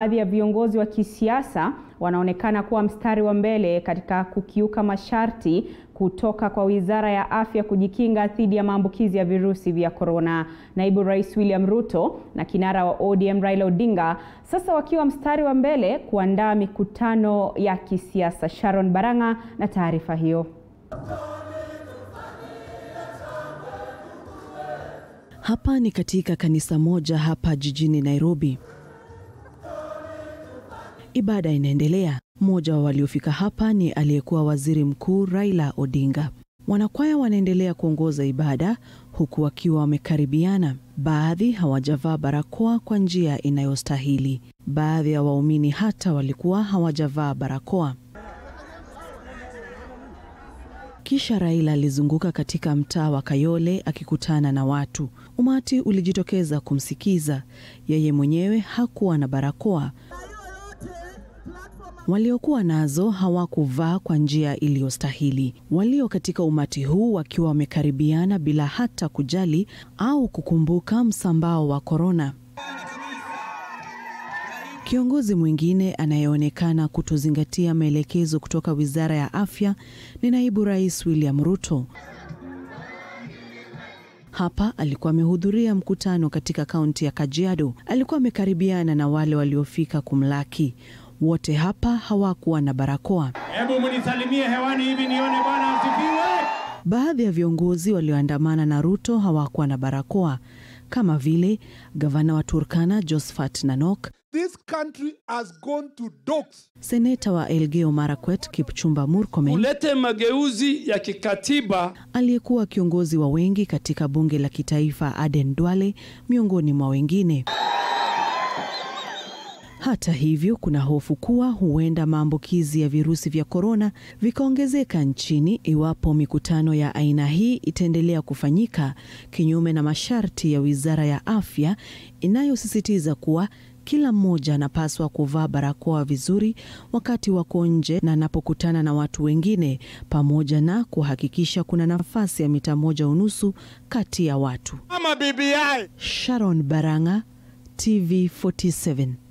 Baadhi ya viongozi wa kisiasa wanaonekana kuwa mstari wa mbele katika kukiuka masharti kutoka kwa Wizara ya Afya kujikinga dhidi ya maambukizi ya virusi vya korona. Naibu Rais William Ruto na kinara wa ODM Raila Odinga sasa wakiwa mstari wa mbele kuandaa mikutano ya kisiasa. Sharon Baranga na taarifa hiyo. Hapa ni katika kanisa moja hapa jijini Nairobi. Ibada inaendelea. Mmoja wa waliofika hapa ni aliyekuwa waziri mkuu Raila Odinga. Wanakwaya wanaendelea kuongoza ibada huku wakiwa wamekaribiana. Baadhi hawajavaa barakoa kwa njia inayostahili. Baadhi ya waumini hata walikuwa hawajavaa barakoa. Kisha Raila alizunguka katika mtaa wa Kayole akikutana na watu. Umati ulijitokeza kumsikiza. Yeye mwenyewe hakuwa na barakoa. Waliokuwa nazo hawakuvaa kwa njia iliyostahili, walio katika umati huu wakiwa wamekaribiana bila hata kujali au kukumbuka msambao wa korona. Kiongozi mwingine anayeonekana kutozingatia maelekezo kutoka Wizara ya Afya ni Naibu Rais William Ruto. Hapa alikuwa amehudhuria mkutano katika kaunti ya Kajiado. Alikuwa amekaribiana na wale waliofika kumlaki. Wote hapa hawakuwa na barakoa. Hebu mnisalimie hewani hivi nione, Bwana asifiwe. Baadhi ya viongozi walioandamana na Ruto hawakuwa na barakoa kama vile gavana wa Turkana Josphat Nanok, This country has gone to dogs. Seneta wa Elgeyo Marakwet Kipchumba Murkomen ulete mageuzi ya kikatiba, aliyekuwa kiongozi wa wengi katika bunge la kitaifa Aden Duale miongoni mwa wengine. Hata hivyo, kuna hofu kuwa huenda maambukizi ya virusi vya korona vikaongezeka nchini iwapo mikutano ya aina hii itaendelea kufanyika kinyume na masharti ya Wizara ya Afya inayosisitiza kuwa kila mmoja anapaswa kuvaa barakoa vizuri wakati wako nje na anapokutana na watu wengine, pamoja na kuhakikisha kuna nafasi ya mita moja unusu kati ya watu. Mama BBI. Sharon Baranga, TV 47.